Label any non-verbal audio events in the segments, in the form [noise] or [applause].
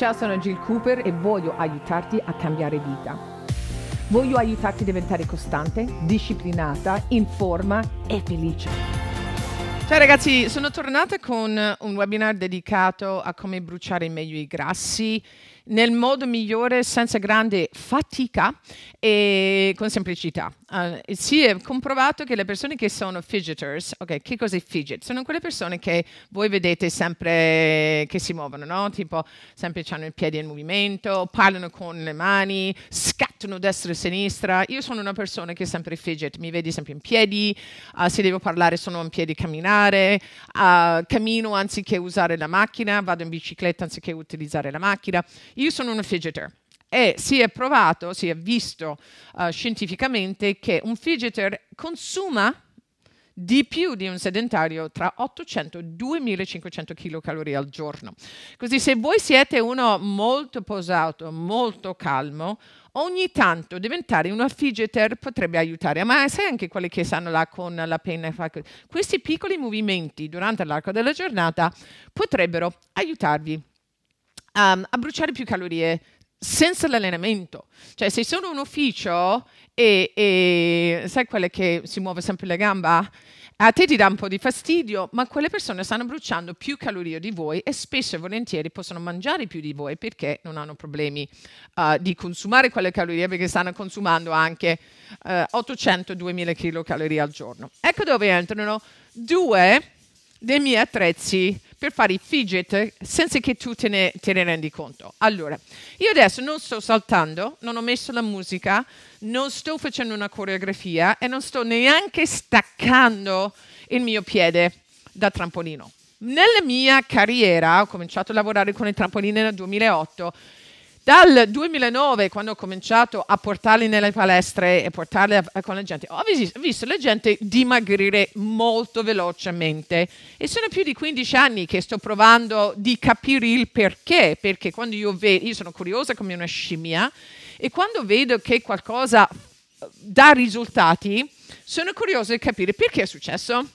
Ciao, sono Jill Cooper e voglio aiutarti a cambiare vita. Voglio aiutarti a diventare costante, disciplinata, in forma e felice. Ciao ragazzi, sono tornata con un webinar dedicato a come bruciare meglio i grassi nel modo migliore, senza grande fatica e con semplicità. Uh, eh, si è comprovato che le persone che sono fidgeters, ok, che cos'è fidget? Sono quelle persone che voi vedete sempre che si muovono, no? Tipo, sempre hanno i piedi in movimento, parlano con le mani, scattano destra e sinistra. Io sono una persona che è sempre fidget, mi vedi sempre in piedi, uh, se devo parlare sono in piedi camminare, uh, cammino anziché usare la macchina, vado in bicicletta anziché utilizzare la macchina. Io sono una fidgeter e si è provato, si è visto uh, scientificamente che un fidgeter consuma di più di un sedentario tra 800 e 2500 kcal al giorno. Così se voi siete uno molto posato, molto calmo, ogni tanto diventare una fidgeter potrebbe aiutare, ma sai anche quelli che stanno là con la penna. Questi piccoli movimenti durante l'arco della giornata potrebbero aiutarvi um, a bruciare più calorie senza l'allenamento. Cioè, se sono un ufficio e, e sai quelle che si muove sempre la gamba, a te ti dà un po' di fastidio, ma quelle persone stanno bruciando più calorie di voi e spesso e volentieri possono mangiare più di voi perché non hanno problemi uh, di consumare quelle calorie perché stanno consumando anche uh, 800-2000 kcal al giorno. Ecco dove entrano due dei miei attrezzi per fare i fidget senza che tu te ne, te ne rendi conto. Allora, io adesso non sto saltando, non ho messo la musica, non sto facendo una coreografia e non sto neanche staccando il mio piede da trampolino. Nella mia carriera, ho cominciato a lavorare con il trampolino nel 2008, dal 2009, quando ho cominciato a portarli nelle palestre e portarli a, a, con la gente, ho vis- visto la gente dimagrire molto velocemente e sono più di 15 anni che sto provando di capire il perché, perché quando io vedo, io sono curiosa come una scimmia e quando vedo che qualcosa eh, dà risultati, sono curiosa di capire perché è successo.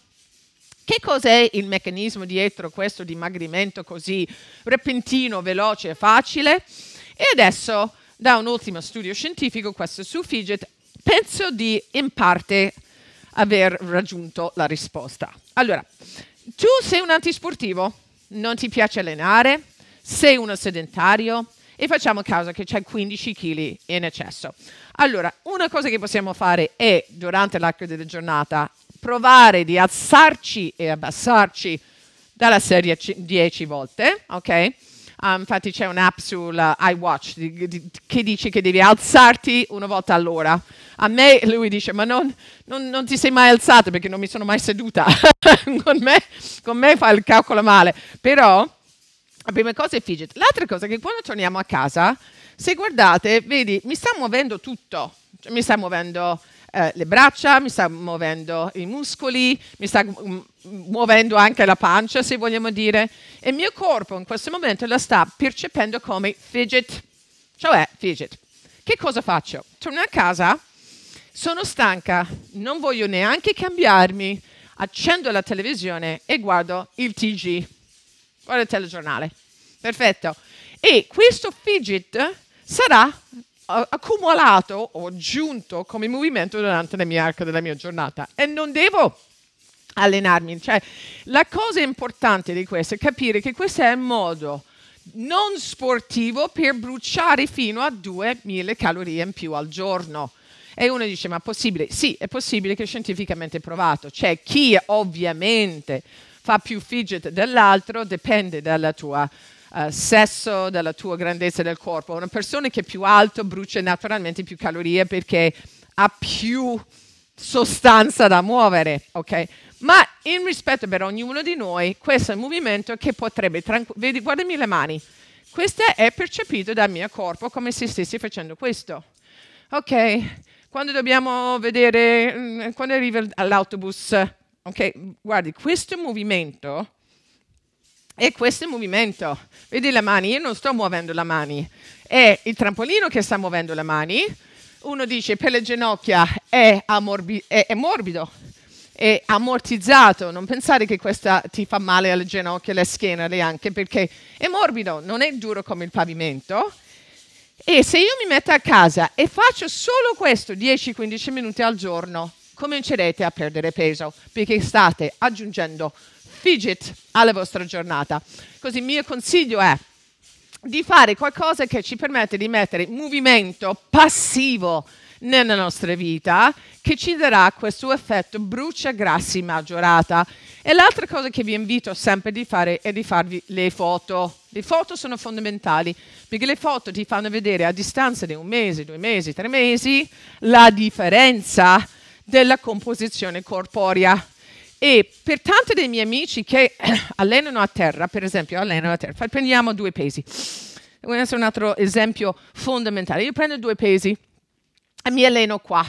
Che cos'è il meccanismo dietro questo dimagrimento così repentino, veloce e facile? E adesso, da un ultimo studio scientifico, questo su Fidget, penso di in parte aver raggiunto la risposta. Allora, tu sei un antisportivo, non ti piace allenare, sei uno sedentario e facciamo caso che c'è 15 kg in eccesso. Allora, una cosa che possiamo fare è, durante l'arco della giornata, provare di alzarci e abbassarci dalla serie 10 volte, ok? Um, infatti c'è un'app sulla iWatch di, di, che dice che devi alzarti una volta all'ora. A me lui dice, ma non, non, non ti sei mai alzata perché non mi sono mai seduta. [laughs] con, me, con me fa il calcolo male. Però la prima cosa è fidget. L'altra cosa è che quando torniamo a casa, se guardate, vedi, mi sta muovendo tutto. Cioè, mi sta muovendo eh, le braccia, mi sta muovendo i muscoli, mi sta muovendo anche la pancia, se vogliamo dire. E il mio corpo in questo momento la sta percependo come fidget, cioè fidget. Che cosa faccio? Torno a casa, sono stanca, non voglio neanche cambiarmi, accendo la televisione e guardo il TG, guardo il telegiornale. Perfetto. E questo fidget sarà accumulato o aggiunto come movimento durante la mia arca della mia giornata e non devo allenarmi. Cioè, la cosa importante di questo è capire che questo è un modo non sportivo per bruciare fino a 2000 calorie in più al giorno. E uno dice, ma è possibile? Sì, è possibile che è scientificamente provato. C'è chi ovviamente fa più fidget dell'altro, dipende dalla tua uh, sesso, della tua grandezza del corpo. Una persona che è più alto brucia naturalmente più calorie perché ha più sostanza da muovere, ok? Ma in rispetto per ognuno di noi, questo è un movimento che potrebbe, tranqu- vedi, guardami le mani, questo è percepito dal mio corpo come se stessi facendo questo, ok? Quando dobbiamo vedere, mm, quando arriva l'autobus, ok? Guardi, questo movimento e questo è il movimento. Vedi le mani? Io non sto muovendo le mani. È il trampolino che sta muovendo le mani. Uno dice per le ginocchia è, è, è morbido, è ammortizzato. Non pensare che questa ti fa male alle ginocchia, alle schiena, alle anche, perché è morbido, non è duro come il pavimento. E se io mi metto a casa e faccio solo questo 10-15 minuti al giorno, comincerete a perdere peso perché state aggiungendo fidget alla vostra giornata. Così il mio consiglio è di fare qualcosa che ci permette di mettere movimento passivo nella nostra vita che ci darà questo effetto brucia grassi maggiorata. E l'altra cosa che vi invito sempre di fare è di farvi le foto. Le foto sono fondamentali perché le foto ti fanno vedere a distanza di un mese, due mesi, tre mesi la differenza della composizione corporea e per tanti dei miei amici che [clears throat] allenano a terra, per esempio, allenano a terra, prendiamo due pesi. Questo è un altro esempio fondamentale. Io prendo due pesi e mi alleno qua.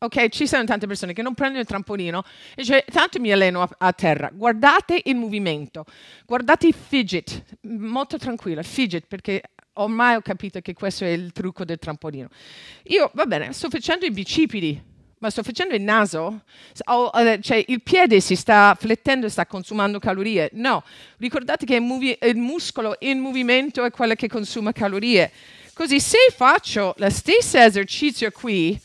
Ok, ci sono tante persone che non prendono il trampolino e cioè, tanto mi alleno a, a terra. Guardate il movimento, guardate i fidget, molto tranquilla, fidget perché ormai ho capito che questo è il trucco del trampolino. Io, va bene, sto facendo i bicipiti, ma sto facendo il naso? Cioè, il piede si sta flettendo e sta consumando calorie? No, ricordate che il, il muscolo in movimento è quello che consuma calorie. Così se faccio lo stesso esercizio qui,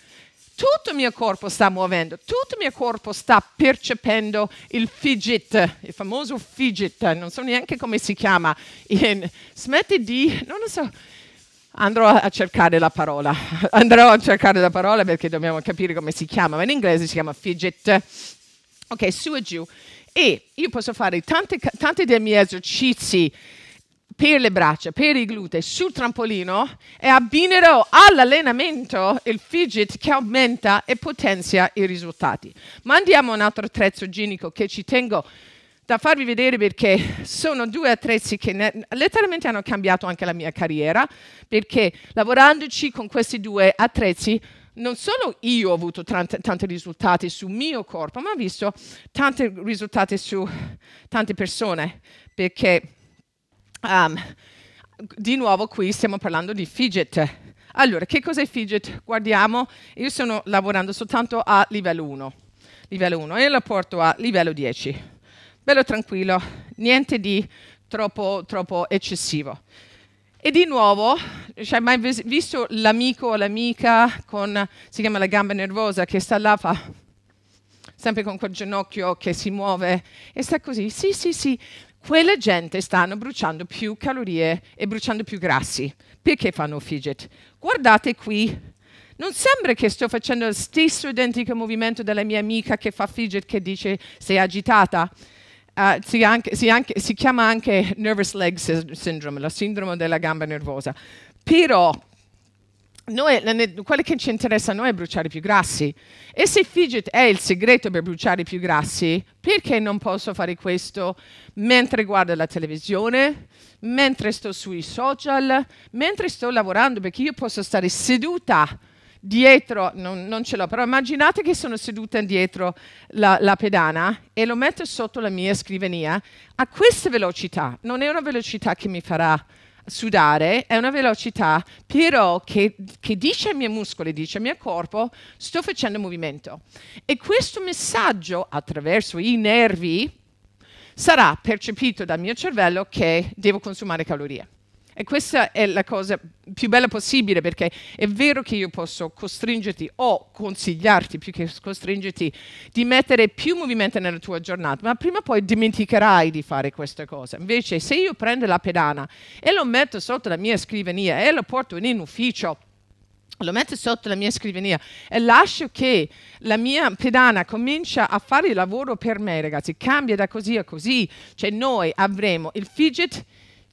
tutto il mio corpo sta muovendo, tutto il mio corpo sta percependo il fidget, il famoso fidget, non so neanche come si chiama. In, smetti di, non lo so, Andrò a cercare la parola, [laughs] andrò a cercare la parola perché dobbiamo capire come si chiama, ma in inglese si chiama fidget. Ok, su e giù. E io posso fare tanti, tanti dei miei esercizi per le braccia, per i glutei, sul trampolino e abbinerò all'allenamento il fidget che aumenta e potenzia i risultati. Ma andiamo a un altro attrezzo genico che ci tengo a da farvi vedere perché sono due attrezzi che letteralmente hanno cambiato anche la mia carriera, perché lavorandoci con questi due attrezzi non solo io ho avuto tanti risultati sul mio corpo, ma ho visto tanti risultati su tante persone, perché um, di nuovo qui stiamo parlando di fidget. Allora, che cos'è fidget? Guardiamo, io sto lavorando soltanto a livello 1, livello 1 e lo porto a livello 10 bello tranquillo, niente di troppo, troppo eccessivo. E di nuovo, hai cioè, mai visto l'amico o l'amica con, si chiama la gamba nervosa, che sta là, fa sempre con quel ginocchio che si muove e sta così, sì, sì, sì, quella gente stanno bruciando più calorie e bruciando più grassi. Perché fanno fidget? Guardate qui, non sembra che sto facendo lo stesso identico movimento della mia amica che fa fidget, che dice sei agitata. Uh, si, anche, si, anche, si, chiama anche nervous leg syndrome, la sindrome della gamba nervosa. Però noi, quello che ci interessa a noi è bruciare più grassi. E se fidget è il segreto per bruciare più grassi, perché non posso fare questo mentre guardo la televisione, mentre sto sui social, mentre sto lavorando? Perché io posso stare seduta dietro, non, non ce l'ho, però immaginate che sono seduta dietro la, la, pedana e lo metto sotto la mia scrivania a questa velocità. Non è una velocità che mi farà sudare, è una velocità però che, che dice ai miei muscoli, dice al mio corpo, sto facendo movimento. E questo messaggio attraverso i nervi sarà percepito dal mio cervello che devo consumare calorie. E questa è la cosa più bella possibile perché è vero che io posso costringerti o consigliarti più che costringerti di mettere più movimento nella tua giornata, ma prima o poi dimenticherai di fare questa cosa. Invece se io prendo la pedana e lo metto sotto la mia scrivania e lo porto in ufficio, lo metto sotto la mia scrivania e lascio che la mia pedana comincia a fare il lavoro per me, ragazzi, cambia da così a così, cioè noi avremo il fidget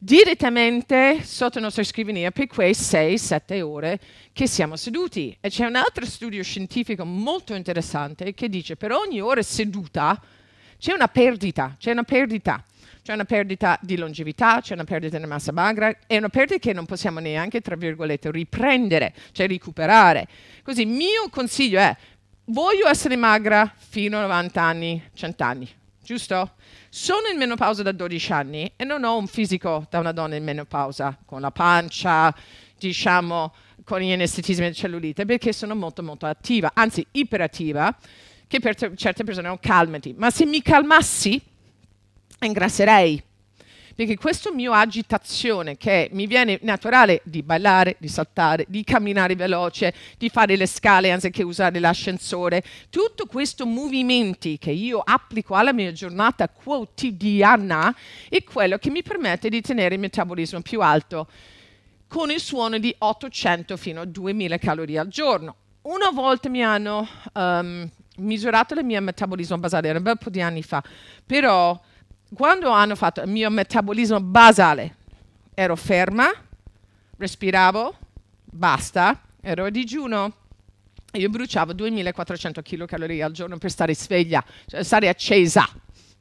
direttamente sotto la nostra scrivania per quei 6-7 ore che siamo seduti. E c'è un altro studio scientifico molto interessante che dice che per ogni ora seduta c'è una perdita, c'è una perdita. C'è una perdita di longevità, c'è una perdita di massa magra, è una perdita che non possiamo neanche, tra virgolette, riprendere, cioè recuperare. Così il mio consiglio è, voglio essere magra fino a 90 anni, 100 anni, giusto? Sono in menopausa da 12 anni e non ho un fisico da una donna in menopausa, con la pancia, diciamo, con gli anestetismi e cellulite, perché sono molto molto attiva, anzi iperattiva, che per certe persone è un calmati. Ma se mi calmassi, ingrasserei perché questa mia agitazione che mi viene naturale di ballare, di saltare, di camminare veloce, di fare le scale anziché usare l'ascensore, tutto questo movimenti che io applico alla mia giornata quotidiana è quello che mi permette di tenere il metabolismo più alto con il suono di 800 fino a 2000 calorie al giorno. Una volta mi hanno um, misurato il mio metabolismo basale, era un bel po' di anni fa, però quando hanno fatto il mio metabolismo basale, ero ferma, respiravo, basta, ero a digiuno. Io bruciavo 2400 kcal al giorno per stare sveglia, cioè stare accesa.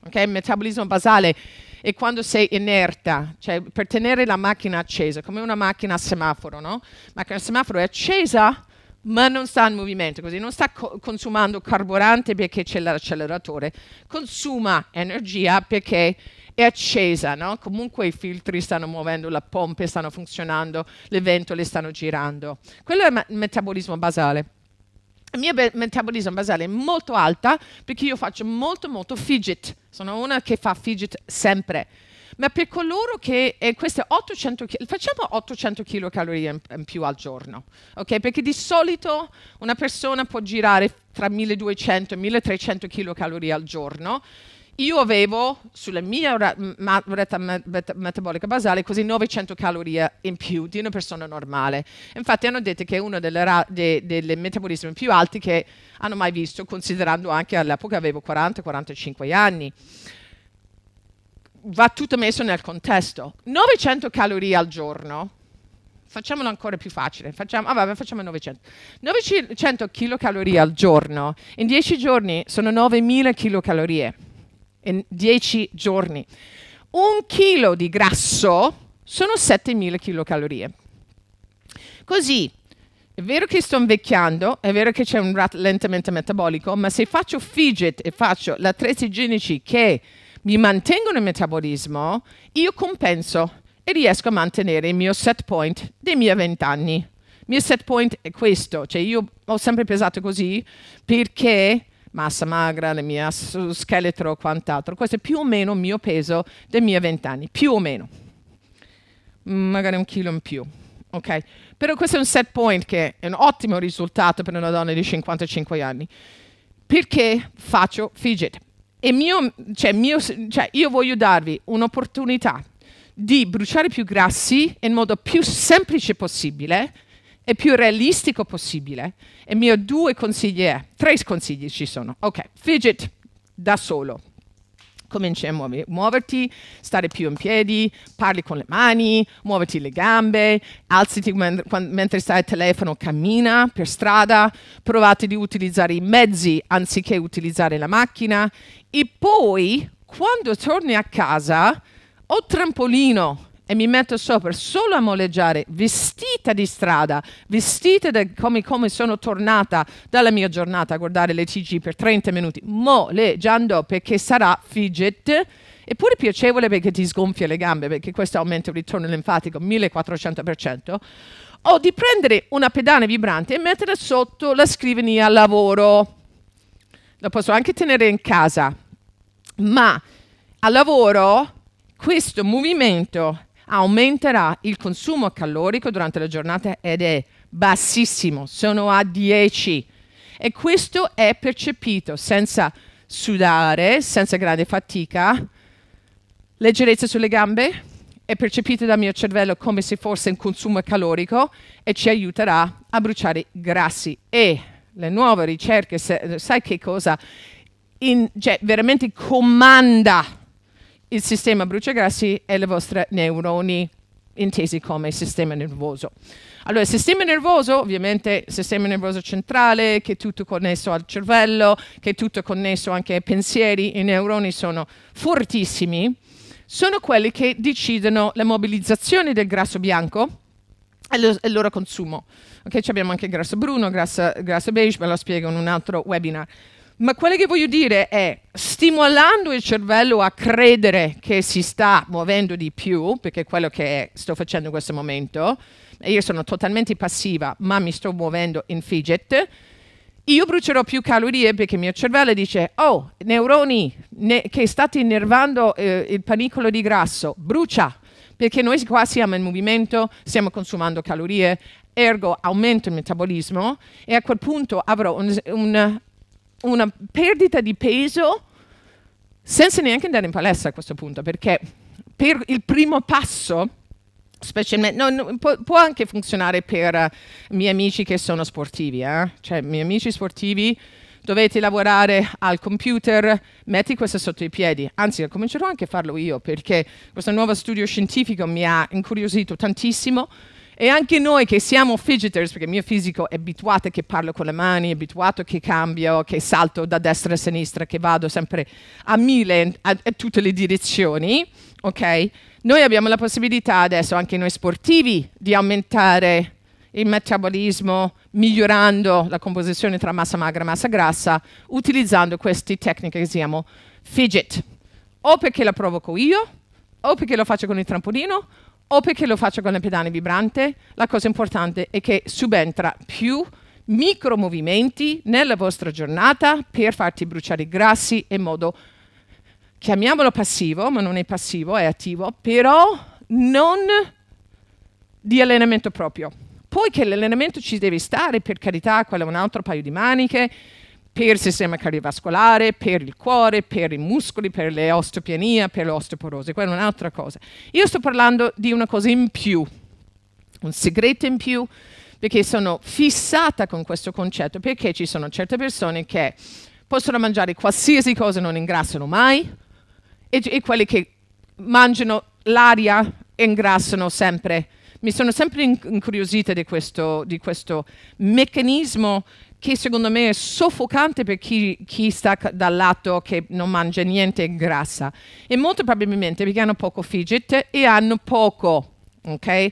Ok, il metabolismo basale è quando sei inerta, cioè per tenere la macchina accesa, come una macchina a semaforo, no? La macchina a semaforo è accesa ma non sta in movimento, così non sta co consumando carburante perché c'è l'acceleratore, consuma energia perché è accesa, no? comunque i filtri stanno muovendo, le pompe stanno funzionando, le ventole stanno girando. Quello è il metabolismo basale. Il mio metabolismo basale è molto alta perché io faccio molto molto fidget, sono una che fa fidget sempre ma per coloro che eh, queste 800 facciamo 800 kcal in, in, più al giorno, ok? Perché di solito una persona può girare tra 1200 e 1300 kcal al giorno. Io avevo sulla mia retta metabolica basale così 900 calorie in più di una persona normale. Infatti hanno detto che è uno delle de, de metabolismi più alti che hanno mai visto, considerando anche all'epoca avevo 40-45 anni va tutto messo nel contesto. 900 calorie al giorno, facciamolo ancora più facile, facciamo, ah, vabbè, facciamo 900. 900 kcal al giorno, in 10 giorni sono 9000 kcal, in 10 giorni. Un chilo di grasso sono 7000 kcal. Così, è vero che sto invecchiando, è vero che c'è un rallentamento metabolico, ma se faccio fidget e faccio l'attrezzo igienici che mi mantengo nel metabolismo, io compenso e riesco a mantenere il mio set point dei miei 20 anni. Il mio set point è questo, cioè io ho sempre pesato così perché massa magra, il mio scheletro, quant'altro, questo è più o meno il mio peso dei miei 20 anni, più o meno, mm, magari un chilo in più. Ok, però questo è un set point che è un ottimo risultato per una donna di 55 anni. Perché faccio fidget? E mio, cioè, mio, cioè, io voglio darvi un'opportunità di bruciare più grassi in modo più semplice possibile e più realistico possibile. E i miei due consigli è, tre consigli ci sono. Ok, fidget da solo, cominci a muover, muoverti, stare più in piedi, parli con le mani, muoviti le gambe, alzati men mentre stai al telefono, cammina per strada, provate di utilizzare i mezzi anziché utilizzare la macchina e poi quando torni a casa o trampolino e mi metto sopra solo a moleggiare, vestita di strada, vestita come, come, sono tornata dalla mia giornata a guardare le TG per 30 minuti, moleggiando perché sarà fidget. Eppure piacevole perché ti sgonfia le gambe, perché questo aumenta il ritorno linfatico 1400%, o di prendere una pedana vibrante e metterla sotto la scrivania al lavoro. La posso anche tenere in casa, ma al lavoro questo movimento aumenterà il consumo calorico durante la giornata ed è bassissimo, sono a 10 e questo è percepito senza sudare, senza grande fatica, leggerezza sulle gambe, è percepito dal mio cervello come se fosse un consumo calorico e ci aiuterà a bruciare grassi e le nuove ricerche, sai che cosa, In, cioè, veramente comanda il sistema bruciagrassi e le vostre neuroni intesi come sistema nervoso. Allora, il sistema nervoso, ovviamente, il sistema nervoso centrale, che è tutto connesso al cervello, che è tutto connesso anche ai pensieri, i neuroni sono fortissimi, sono quelli che decidono la mobilizzazione del grasso bianco e, lo, il loro consumo. Ok, abbiamo anche grasso bruno, grasso, grasso beige, ve lo spiego in un altro webinar. Ma quello che voglio dire è stimolando il cervello a credere che si sta muovendo di più, perché è quello che sto facendo in questo momento, io sono totalmente passiva, ma mi sto muovendo in fidget, io brucerò più calorie perché il mio cervello dice, oh, neuroni ne che state innervando eh, il panicolo di grasso, brucia, perché noi qua siamo in movimento, stiamo consumando calorie, ergo aumento il metabolismo e a quel punto avrò un, un una perdita di peso senza neanche andare in palestra a questo punto, perché per il primo passo, specialmente, no, no, può, può, anche funzionare per uh, miei amici che sono sportivi, eh? cioè miei amici sportivi dovete lavorare al computer, metti questo sotto i piedi. Anzi, comincerò anche a farlo io perché questo nuovo studio scientifico mi ha incuriosito tantissimo e anche noi che siamo fidgeters, perché il mio fisico è abituato che parlo con le mani, è abituato che cambio, che salto da destra a sinistra, che vado sempre a mille a, a tutte le direzioni, ok? Noi abbiamo la possibilità adesso, anche noi sportivi, di aumentare il metabolismo migliorando la composizione tra massa magra e massa grassa utilizzando queste tecniche che si chiamano fidget. O perché la provoco io, o perché lo faccio con il trampolino, o perché lo faccio con le pedane vibrante, la cosa importante è che subentra più micromovimenti nella vostra giornata per farti bruciare i grassi in modo, chiamiamolo passivo, ma non è passivo, è attivo, però non di allenamento proprio. Poi che l'allenamento ci deve stare, per carità, quello è un altro paio di maniche, per il sistema cardiovascolare, per il cuore, per i muscoli, per l'osteopenia, per l'osteoporosi, quella è un'altra cosa. Io sto parlando di una cosa in più, un segreto in più, perché sono fissata con questo concetto, perché ci sono certe persone che possono mangiare qualsiasi cosa e non ingrassano mai, e, e quelli che mangiano l'aria e ingrassano sempre. Mi sono sempre incuriosita di questo, di questo meccanismo che secondo me è soffocante per chi, chi sta dal lato che non mangia niente e grassa. E molto probabilmente perché hanno poco fidget e hanno poco okay,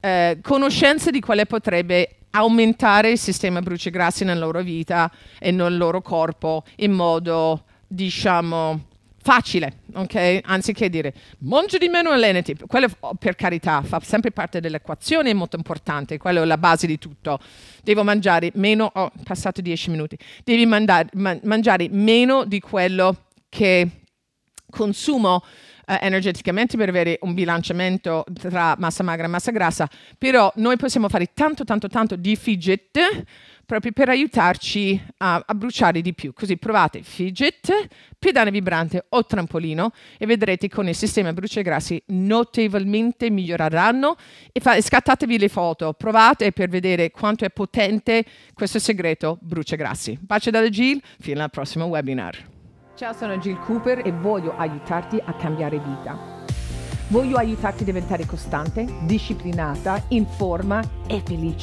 eh, conoscenza di quale potrebbe aumentare il sistema bruci grassi nella loro vita e nel loro corpo in modo, diciamo, facile, okay? Anziché dire mangi di meno e allenati, quello oh, per carità fa sempre parte dell'equazione, è molto importante, quella è la base di tutto. Devo mangiare meno, ho oh, passato dieci minuti, devi mandare, man mangiare meno di quello che consumo eh, energeticamente per avere un bilanciamento tra massa magra e massa grassa, però noi possiamo fare tanto, tanto, tanto di fidget proprio per aiutarci a, a, bruciare di più. Così provate fidget, pedale vibrante o trampolino e vedrete con il sistema brucia grassi notevolmente miglioreranno e, fa, e scattatevi le foto, provate per vedere quanto è potente questo segreto brucia grassi. Bacio dalla Gil, fino al prossimo webinar. Ciao, sono Jill Cooper e voglio aiutarti a cambiare vita. Voglio aiutarti a diventare costante, disciplinata, in forma e felice.